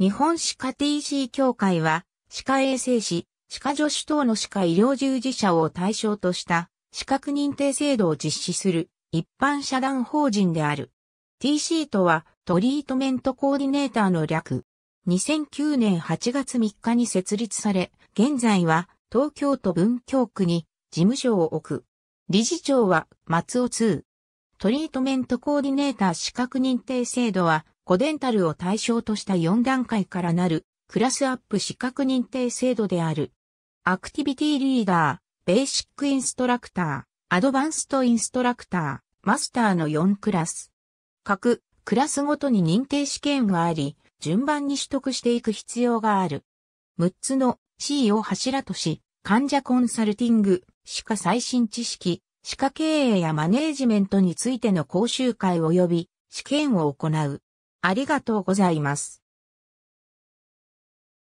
日本歯科 TC 協会は、歯科衛生士、歯科助手等の歯科医療従事者を対象とした資格認定制度を実施する一般社団法人である。TC とはトリートメントコーディネーターの略。2009年8月3日に設立され、現在は東京都文京区に事務所を置く。理事長は松尾通。トリートメントコーディネーター資格認定制度はコデンタルを対象とした4段階からなるクラスアップ資格認定制度である。アクティビティリーダー、ベーシックインストラクター、アドバンストインストラクター、マスターの4クラス。各クラスごとに認定試験があり、順番に取得していく必要がある。6つの C を柱とし、患者コンサルティング、歯科最新知識、歯科経営やマネージメントについての講習会及び試験を行う。ありがとうございます。